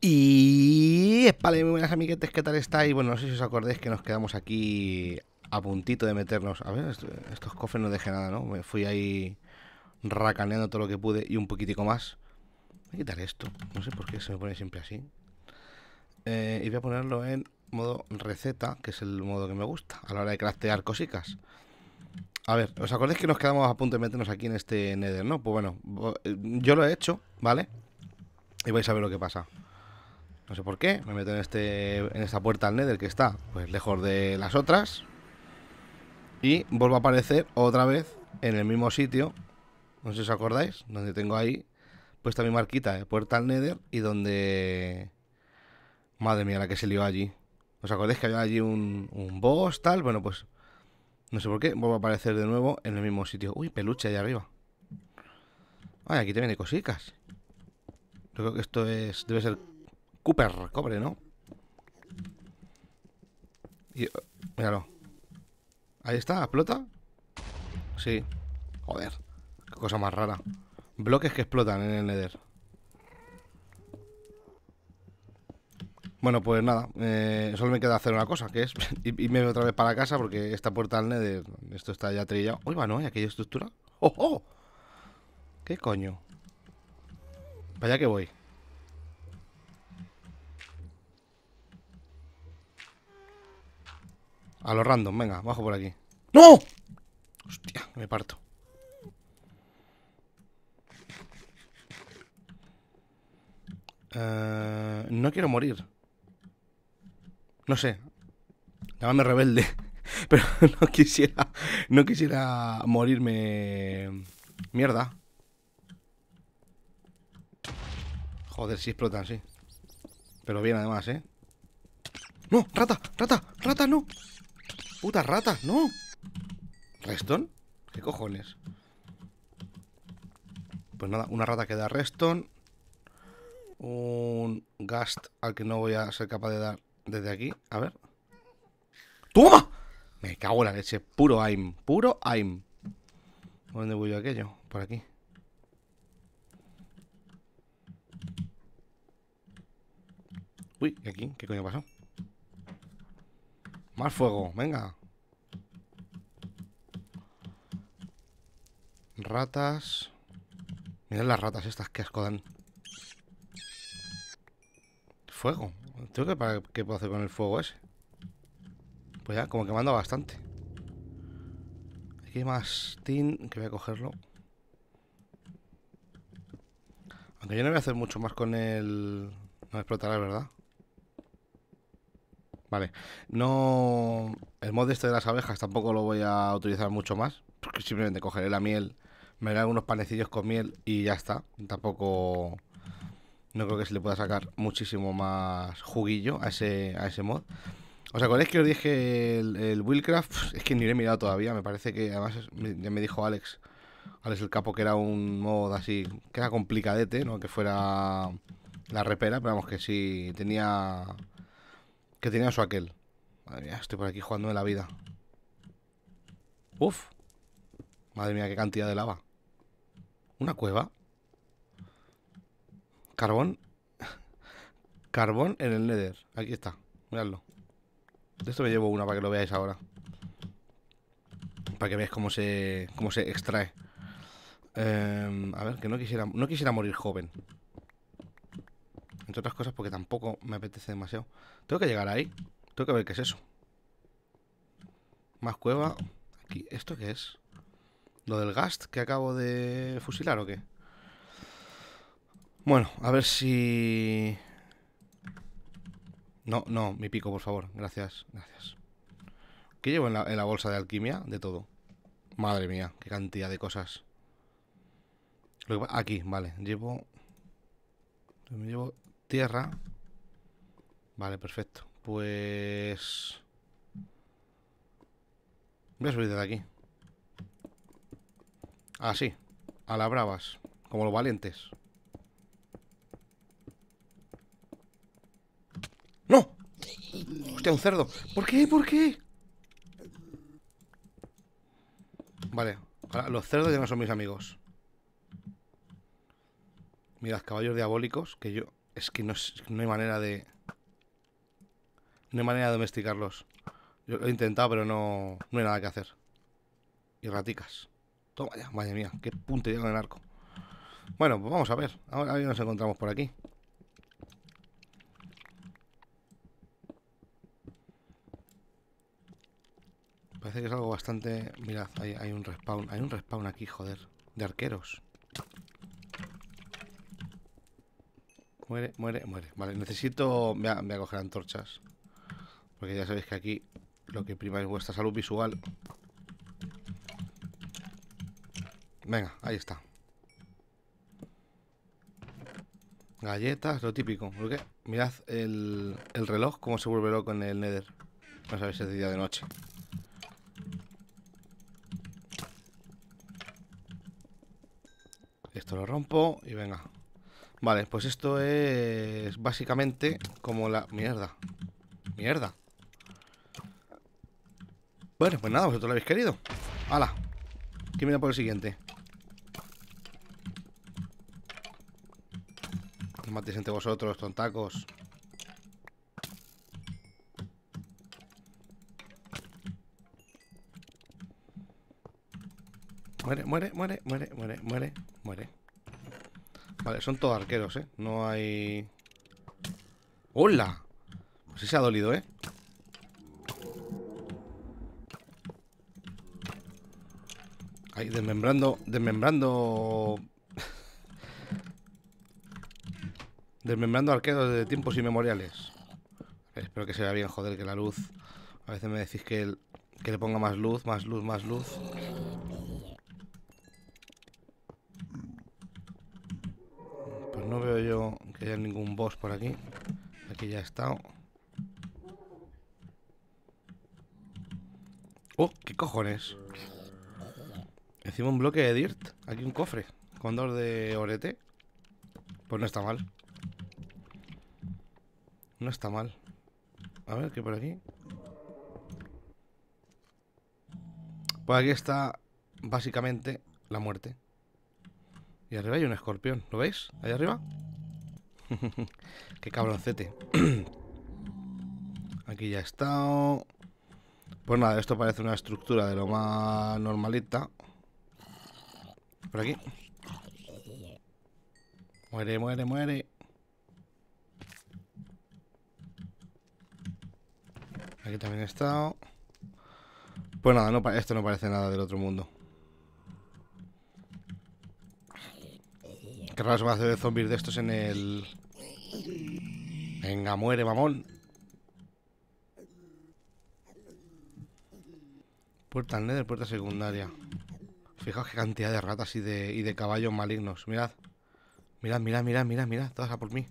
Y espale muy buenas amiguetes, ¿qué tal estáis? Bueno, no sé si os acordáis que nos quedamos aquí a puntito de meternos. A ver, estos cofres no dejé nada, ¿no? Me fui ahí racaneando todo lo que pude y un poquitico más. Voy a quitar esto, no sé por qué se me pone siempre así. Eh, y voy a ponerlo en modo receta, que es el modo que me gusta a la hora de craftear cositas. A ver, ¿os acordáis que nos quedamos a punto de meternos aquí en este Nether, no? Pues bueno, eh, yo lo he hecho, ¿vale? Y vais a ver lo que pasa. No sé por qué, me meto en, este, en esta puerta al Nether que está pues lejos de las otras. Y vuelvo a aparecer otra vez en el mismo sitio, no sé si os acordáis, donde tengo ahí puesta mi marquita de puerta al Nether y donde... Madre mía, la que se lió allí. ¿Os acordáis que había allí un, un boss, tal? Bueno, pues no sé por qué, vuelvo a aparecer de nuevo en el mismo sitio. Uy, peluche allá arriba. Ay, aquí te viene cositas. creo que esto es debe ser Cooper, cobre, ¿no? Y, eh, míralo. Ahí está, explota. Sí. Joder, qué cosa más rara. Bloques que explotan en el Nether. Bueno, pues nada, eh, solo me queda hacer una cosa, que es irme otra vez para casa porque esta puerta al Nether, esto está ya trillado. Uy, va, no hay aquella estructura. ¡Oh, oh! ¿Qué coño? Para allá que voy. A lo random, venga, bajo por aquí. ¡No! Hostia, me parto. Eh, no quiero morir. No sé. Llámame rebelde. Pero no quisiera. No quisiera morirme. Mierda. Joder, si explotan, sí. Pero bien además, ¿eh? ¡No! ¡Rata! ¡Rata! ¡Rata, no! Puta rata, no. ¿Reston? ¿Qué cojones? Pues nada, una rata que da Reston. Un Gast al que no voy a ser capaz de dar desde aquí. A ver. ¡Toma! Me cago en la leche. Puro AIM. Puro AIM. ¿Dónde voy yo aquello? Por aquí. Uy, ¿y aquí? ¿Qué coño pasó? Más fuego, venga. Ratas. miren las ratas estas que asco dan. Fuego. que qué puedo hacer con el fuego ese? Pues ya, como que manda bastante. Aquí hay más tin que voy a cogerlo. Aunque yo no voy a hacer mucho más con el... No explotará, ¿verdad? Vale. No. El mod este de las abejas tampoco lo voy a utilizar mucho más. Porque simplemente cogeré la miel, me daré unos panecillos con miel y ya está. Tampoco. No creo que se le pueda sacar muchísimo más juguillo a ese, a ese mod. ¿Os acordáis que os dije el, Willcraft? Es que ni lo he mirado todavía. Me parece que además ya me dijo Alex. Alex el Capo que era un mod así. Que era complicadete, ¿no? Que fuera la repera. Pero vamos que sí tenía que tenía su aquel. Madre mía, estoy por aquí jugando en la vida. Uf. Madre mía, qué cantidad de lava. Una cueva. Carbón. Carbón en el Nether. Aquí está. Miradlo. De esto me llevo una para que lo veáis ahora. Para que veáis cómo se, cómo se extrae. Em, a ver, que no quisiera, no quisiera morir joven. Entre otras cosas porque tampoco me apetece demasiado. Tengo que llegar ahí. Tengo que ver qué es eso. Más cueva. Aquí. ¿Esto qué es? ¿Lo del Gast que acabo de fusilar o qué? Bueno, a ver si... No, no, mi pico, por favor. Gracias, gracias. ¿Qué llevo en la, bolsa de alquimia? De todo. Madre mía, qué cantidad de cosas. Aquí, vale. Llevo... Me llevo tierra. Vale, perfecto. Pues... Voy a subir desde aquí. Así. Ah, a la bravas. Como los valientes. ¡No! ¡Hostia, un cerdo! ¿Por qué? ¿Por qué? Vale. los cerdos ya no son mis amigos. Mirad, caballos diabólicos que yo... Es que no, no hay manera de... No hay manera de domesticarlos. Yo lo he intentado, pero no, no hay nada que hacer. Y raticas. Toma ya, madre mía, qué puntería con el arco. Bueno, pues vamos a ver. Ahora nos encontramos por aquí. Parece que es algo bastante... Mirad, hay, hay un respawn. Hay un respawn aquí, joder. De arqueros. Muere, muere, muere. Vale, necesito... Me voy, a coger antorchas. Porque ya sabéis que aquí lo que prima es vuestra salud visual. Venga, ahí está. Galletas, lo típico. Porque mirad el, el reloj, cómo se vuelve con el Nether. No sabéis si es de día de noche. Esto lo rompo y venga. Vale, pues esto es básicamente como la... Mierda. Mierda. Bueno, pues nada, vosotros lo habéis querido. ¡Hala! ¿Quién viene por el siguiente? No matéis entre vosotros, tontacos. Muere, muere, muere, muere, muere, muere, muere. Vale, son todos arqueros, ¿eh? No hay... ¡Hola! Pues se ha dolido, ¿eh? Ahí, desmembrando... Desmembrando... desmembrando arqueros de tiempos inmemoriales. Espero que se vea bien, joder, que la luz... A veces me decís que, que le ponga más luz, más luz, más luz... No veo yo que haya ningún boss por aquí. Aquí ya está. estado. ¡Oh! ¿Qué cojones? Encima un bloque de dirt. Aquí un cofre. Con dos de orete. Pues no está mal. No está mal. A ver, ¿qué por aquí? Pues aquí está básicamente la muerte. Y arriba hay un escorpión, ¿lo veis? ¿Ahí arriba? Qué cabroncete. Aquí ya estado Pues nada, esto parece una estructura de lo más normalita. Por aquí. Muere, muere, muere. Aquí también he estado. Pues nada, esto no parece nada del otro mundo. Qué raro de zombies de estos en el... Venga, muere, mamón. Puerta nether, puerta secundaria. Fijaos qué cantidad de ratas y de, y de caballos malignos. Mirad. Mirad, mirad, mirad, mirad, mirad. Todas a por mí.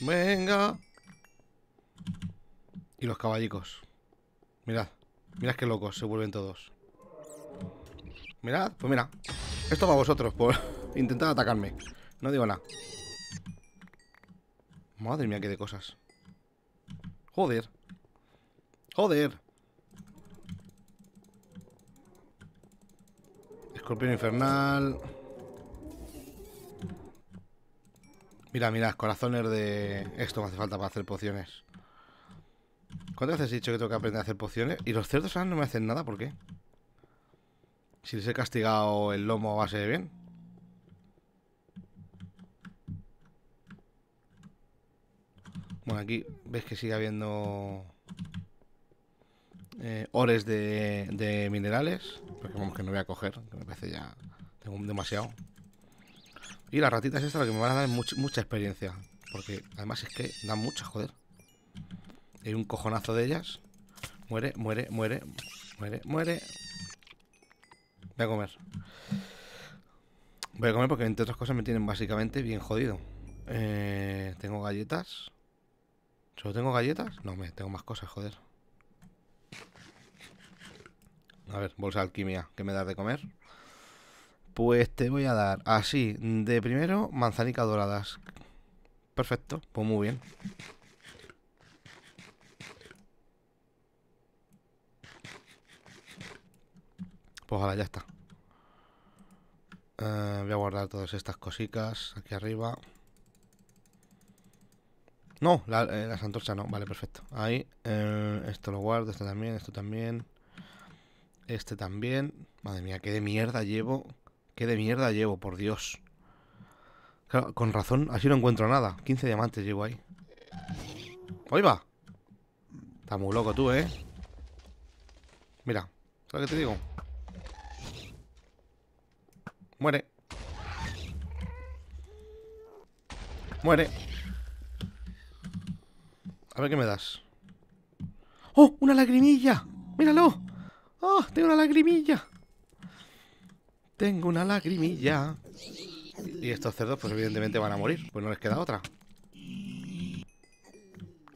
Venga. Y los caballicos. Mirad. Mirad qué locos se vuelven todos. Mirad, pues mira. Esto va a vosotros por pues intentar atacarme. No digo nada. Madre mía, qué de cosas. Joder. Joder. Escorpión infernal. Mira, mira, corazones de... Esto me hace falta para hacer pociones. ¿Cuántas veces he dicho que tengo que aprender a hacer pociones? Y los cerdos ahora no me hacen nada, ¿por qué? Si les he castigado el lomo va a ser bien. Bueno, aquí ves que sigue habiendo eh, ores de, minerales. Porque vamos que no voy a coger, me parece ya. Tengo demasiado. Y las ratitas estas lo que me van a dar mucha experiencia. Porque además es que dan mucha, joder. Hay un cojonazo de ellas. Muere, muere, muere, muere, muere. Voy a comer. Voy a comer porque entre otras cosas me tienen básicamente bien jodido. Eh, tengo galletas. ¿Solo tengo galletas? No, me tengo más cosas, joder. A ver, bolsa de alquimia, ¿qué me das de comer? Pues te voy a dar así, de primero, manzanicas doradas. Perfecto, pues muy bien. Pues ojalá, ya está. Eh, voy a guardar todas estas cositas aquí arriba. No, la, eh, las antorchas no. Vale, perfecto. Ahí. Eh, esto lo guardo, esto también, esto también. Este también. Madre mía, qué de mierda llevo. Qué de mierda llevo, por Dios. con razón, así no encuentro nada. 15 diamantes llevo ahí. ¡Ahí va! Estás muy loco tú, ¿eh? Mira, ¿sabes qué te digo? Muere. A ver qué me das. ¡Oh! ¡Una lagrimilla! ¡Míralo! ¡Oh! ¡Tengo una lagrimilla! Tengo una lagrimilla. Y estos cerdos, pues evidentemente van a morir. Pues no les queda otra.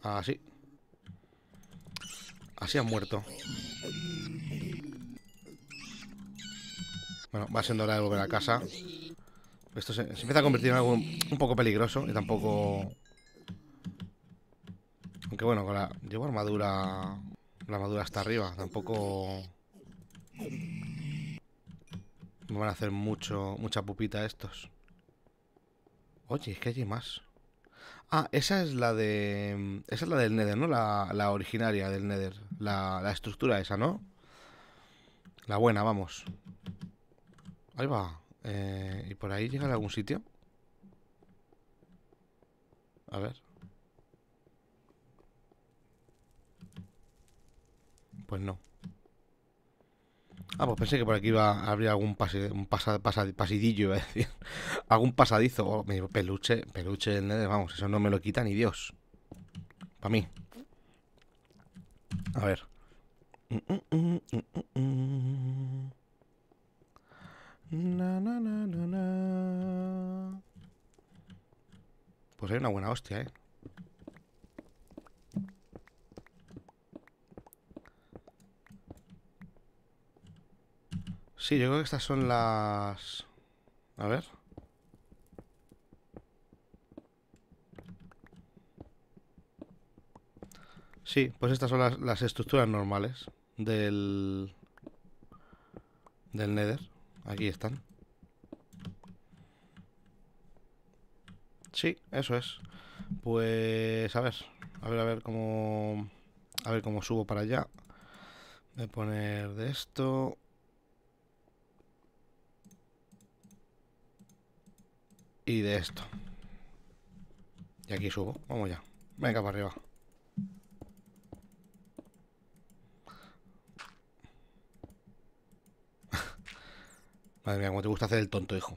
Así. Ah, Así han muerto. Bueno, va siendo hora de volver a casa. Esto se, empieza a convertir en algo un poco peligroso y tampoco... Aunque bueno, con la... Llevo armadura... La armadura está arriba, tampoco... Me van a hacer mucho, mucha pupita estos. Oye, es que hay más. Ah, esa es la de... Esa es la del Nether, ¿no? La, la originaria del Nether. La, la estructura esa, ¿no? La buena, vamos. Ahí va. Eh, ¿Y por ahí llega a algún sitio? A ver. Pues no. Ah, pues pensé que por aquí iba a abrir algún pase, iba a decir. algún pasadizo. peluche, peluche del Nether, vamos, eso no me lo quita ni Dios. Para mí. A ver. Na, na, na, na, na. Pues hay una buena hostia, ¿eh? Sí, yo creo que estas son las... A ver... Sí, pues estas son las, las estructuras normales del, del Nether. Aquí están. Sí, eso es. Pues a ver, a ver, a ver cómo. A ver cómo subo para allá. Voy a poner de esto. Y de esto. Y aquí subo. Vamos ya. Venga para arriba. Madre mía, como te gusta hacer el tonto, hijo.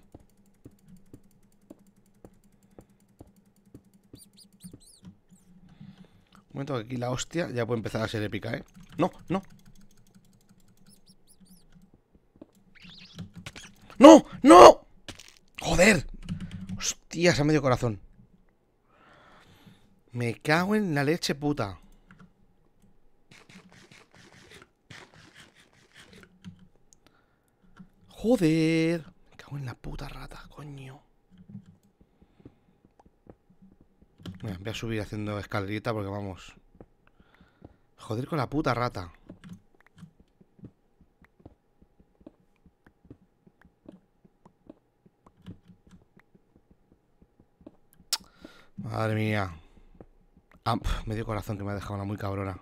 Un momento, aquí la hostia ya puede empezar a ser épica, ¿eh? ¡No, no! ¡No, no! ¡Joder! ¡Hostias, a medio corazón! Me cago en la leche puta. Joder. Me cago en la puta rata, coño. Mira, voy a subir haciendo escalerita porque vamos. Joder con la puta rata. Madre mía. Ah, medio corazón que me ha dejado una muy cabrona.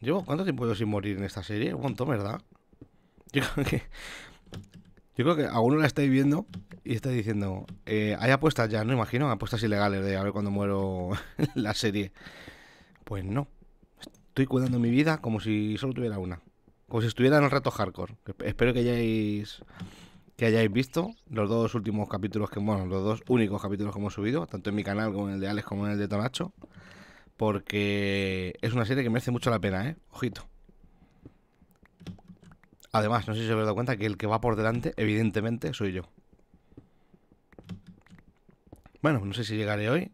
Llevo cuánto tiempo puedo sin morir en esta serie? Un montón, ¿verdad? Yo creo que. alguno la estáis viendo y estáis diciendo. Eh, hay apuestas ya, ¿no? Imagino, apuestas ilegales de a ver cuando muero la serie. Pues no. Estoy cuidando mi vida como si solo tuviera una. Como si estuviera en el reto hardcore. Espero que hayáis. Que hayáis visto los dos últimos capítulos que, bueno, los dos únicos capítulos que hemos subido, tanto en mi canal como en el de Alex como en el de Tonacho, porque es una serie que merece mucho la pena, ¿eh? Ojito. Además, no sé si os habéis dado cuenta que el que va por delante, evidentemente, soy yo. Bueno, no sé si llegaré hoy.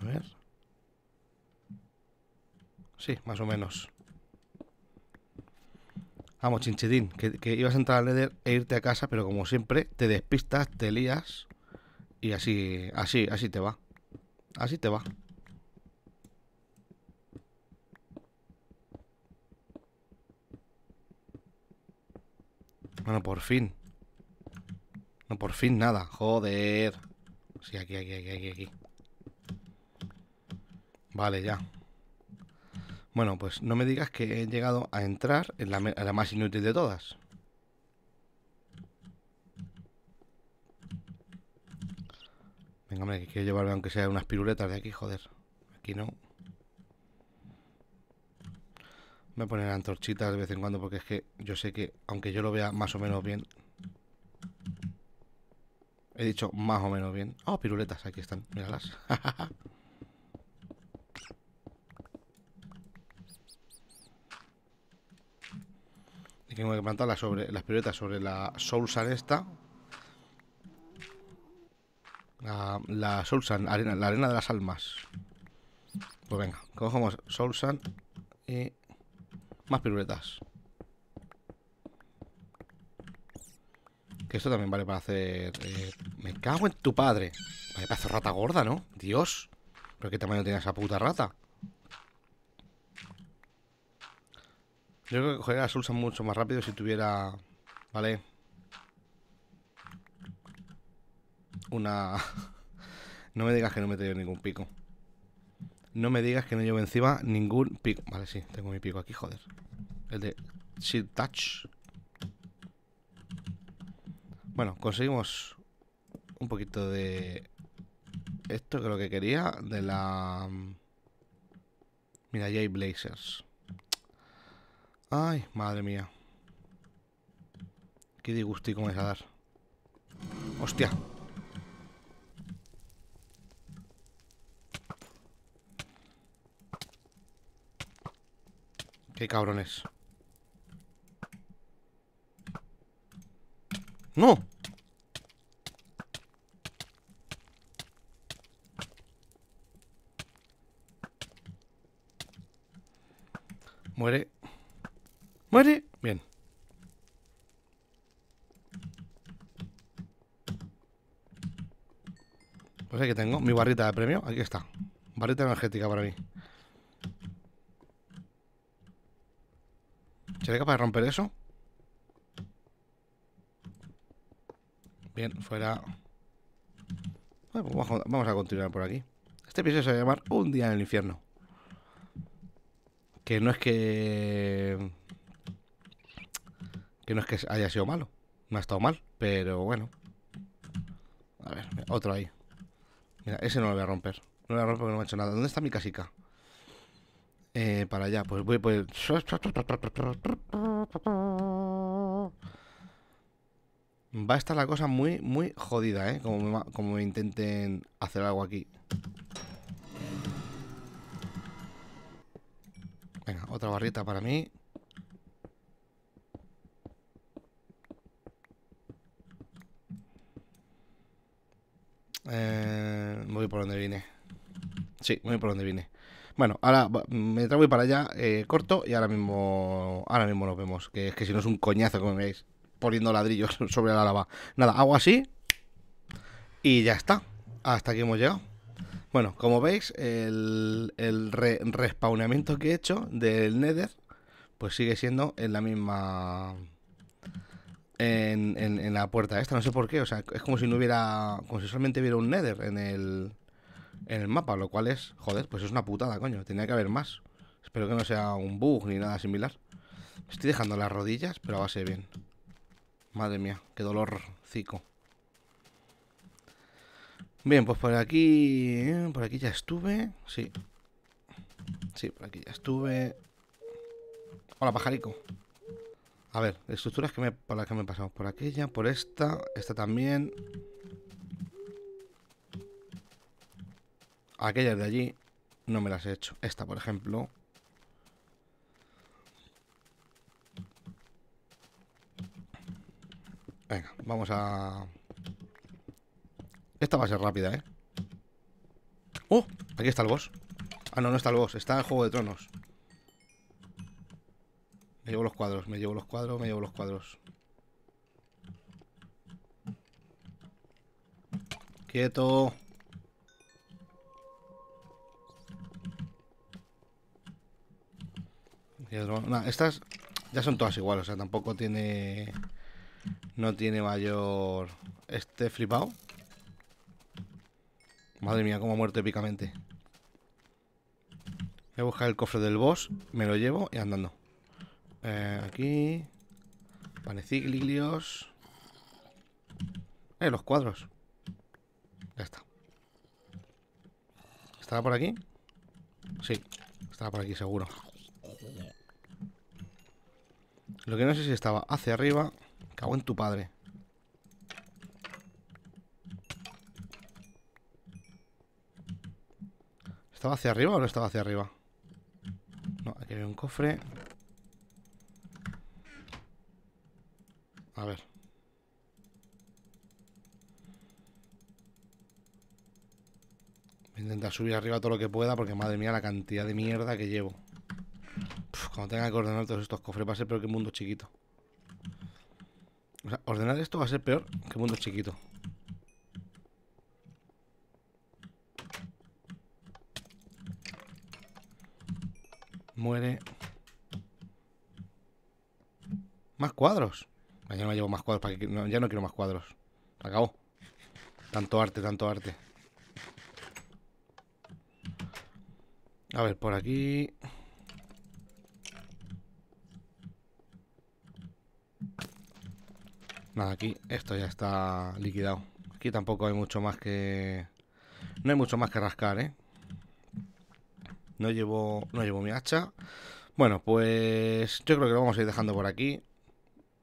A ver. Sí, más o menos. Vamos, chinchidín, que, que, ibas a entrar al Nether e irte a casa, pero como siempre, te despistas, te lías y así, así, así te va. Así te va. Bueno, por fin. No, por fin nada. Joder. Sí, aquí, aquí, aquí, aquí, aquí. Vale, ya. Bueno, pues no me digas que he llegado a entrar en la, más inútil de todas. Venga, hombre, que quiero llevarme aunque sea unas piruletas de aquí, joder. Aquí no. Me ponen antorchitas de vez en cuando porque es que yo sé que, aunque yo lo vea más o menos bien... He dicho más o menos bien. Oh, piruletas, aquí están, míralas. y tengo que plantar sobre las piruletas sobre la Soulsan esta. La, soul Soulsan, la arena de las almas. Pues venga, cogemos Soulsan y más piruletas. Que esto también vale para hacer... Eh, me cago en tu padre. Vale para hacer rata gorda, ¿no? Dios. Pero qué tamaño tiene esa puta rata. Yo creo que cogería las mucho más rápido si tuviera... Vale. Una... no me digas que no me he tenido ningún pico. No me digas que no llevo encima ningún pico. Vale, sí, tengo mi pico aquí, joder. El de Shield Touch. Bueno, conseguimos un poquito de esto que es lo que quería. De la... Mm, mira, ya hay blazers. Ay, madre mía. Qué disgustico me es a dar. Hostia. Qué cabrones. ¡No! Muere. Muere. Bien. Pues aquí tengo mi barrita de premio. Aquí está. Barrita energética para mí. ¿Seré capaz de romper eso? Bien, fuera. Bueno, pues vamos a continuar por aquí. Este episodio se va a llamar Un día en el infierno. Que no es que. Que no es que haya sido malo. No ha estado mal, pero bueno. A ver, otro ahí. Mira, ese no lo voy a romper. No lo voy a romper porque no me ha hecho nada. ¿Dónde está mi casica? para allá, pues voy por Va a estar la cosa muy, muy jodida, ¿eh? Como me, como intenten hacer algo aquí. Venga, otra barrita para mí. voy por donde vine. Sí, voy por donde vine. Bueno, ahora me traigo para allá, eh, corto, y ahora mismo, ahora mismo nos vemos. Que es que si no es un coñazo como veis, poniendo ladrillos sobre la lava. Nada, hago así y ya está. Hasta aquí hemos llegado. Bueno, como veis, el, el respawnamiento que he hecho del Nether, pues sigue siendo en la misma... en, en, la puerta esta, no sé por qué, o sea, es como si no hubiera, como si solamente hubiera un Nether en el, en el mapa, lo cual es, joder, pues es una putada, coño, tenía que haber más. Espero que no sea un bug ni nada similar. Estoy dejando las rodillas, pero va a ser bien. Madre mía, qué dolor... cico Bien, pues por aquí... Eh, por aquí ya estuve, sí. Sí, por aquí ya estuve. Hola, pajarico. A ver, estructuras que me, por las que me he pasado. Por aquella, por esta, esta también. Aquellas de allí no me las he hecho. Esta, por ejemplo. Venga, vamos a... Esta va a ser rápida, ¿eh? ¡Oh! Aquí está el boss. Ah, no, no está el boss. Está el Juego de Tronos. Me llevo los cuadros, me llevo los cuadros, me llevo los cuadros. Quieto. estas ya son todas iguales, o sea, tampoco tiene... No tiene mayor... Este flipado. Madre mía, como ha muerto épicamente. Voy a buscar el cofre del boss, me lo llevo y andando. Eh, aquí... Paneciclios... Eh, los cuadros. Ya está. ¿Estará por aquí? Sí, estará por aquí seguro. Lo que no sé si estaba hacia arriba. Cago en tu padre. ¿Estaba hacia arriba o no estaba hacia arriba? No, aquí hay un cofre. A ver. Voy a intentar subir arriba todo lo que pueda porque madre mía la cantidad de mierda que llevo cuando tenga que ordenar todos estos cofres, va a ser peor que el mundo chiquito. O sea, ordenar esto va a ser peor que mundo chiquito. Muere. Más cuadros. no me llevo más cuadros. ya no quiero más cuadros. acabó. Tanto arte, tanto arte. A ver, por aquí... Nada, aquí esto ya está liquidado. Aquí tampoco hay mucho más que... No hay mucho más que rascar, ¿eh? No llevo, no llevo mi hacha. Bueno, pues yo creo que lo vamos a ir dejando por aquí.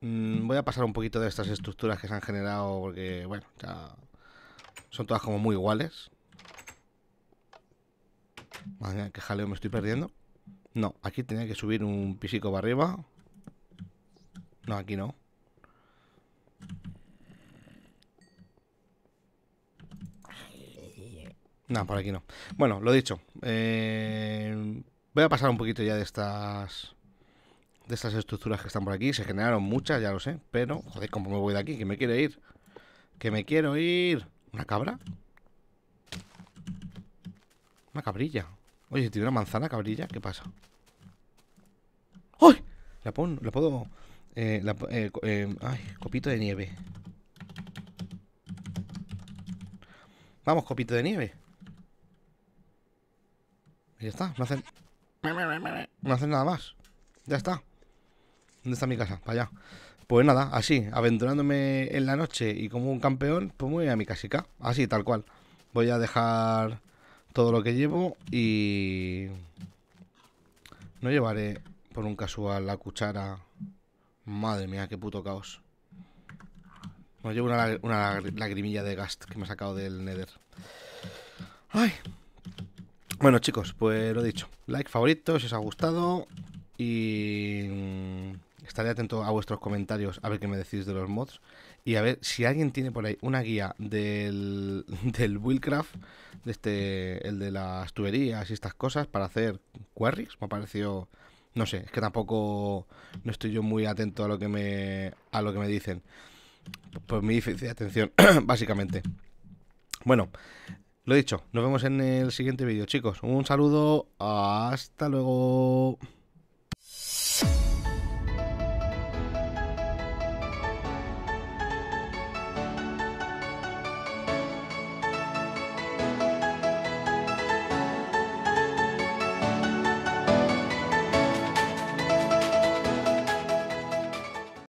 Mm, voy a pasar un poquito de estas estructuras que se han generado porque, bueno, ya son todas como muy iguales. Madre mía, qué jaleo me estoy perdiendo. No, aquí tenía que subir un pisico para arriba. No, aquí no. No, por aquí no. Bueno, lo dicho. Eh, voy a pasar un poquito ya de estas de estas estructuras que están por aquí. Se generaron muchas, ya lo sé. Pero, joder, ¿cómo me voy de aquí? Que me quiero ir. Que me quiero ir. ¿Una cabra? Una cabrilla. Oye, tiene una manzana cabrilla. ¿Qué pasa? ¡Uy! La, puedo... Eh, eh, ay, copito de nieve. Vamos, copito de nieve ya está, no hacen... No hacen nada más. Ya está. ¿Dónde está mi casa? Para allá. Pues nada, así, aventurándome en la noche y como un campeón, pues voy a mi casica. Así, tal cual. Voy a dejar todo lo que llevo y... No llevaré por un casual la cuchara. Madre mía, qué puto caos. me llevo una, una lagrimilla de gast que me ha sacado del nether. Ay, bueno, chicos, pues lo dicho. Like, favorito, si os ha gustado. Y mm, estaré atento a vuestros comentarios a ver qué me decís de los mods. Y a ver si alguien tiene por ahí una guía del, del de este, el de las tuberías y estas cosas, para hacer quarries. Me ha parecido. No sé, es que tampoco no estoy yo muy atento a lo que me, a lo que me dicen. Pues mi difícil atención, básicamente. Bueno, lo dicho, nos vemos en el siguiente vídeo, chicos. Un saludo, hasta luego.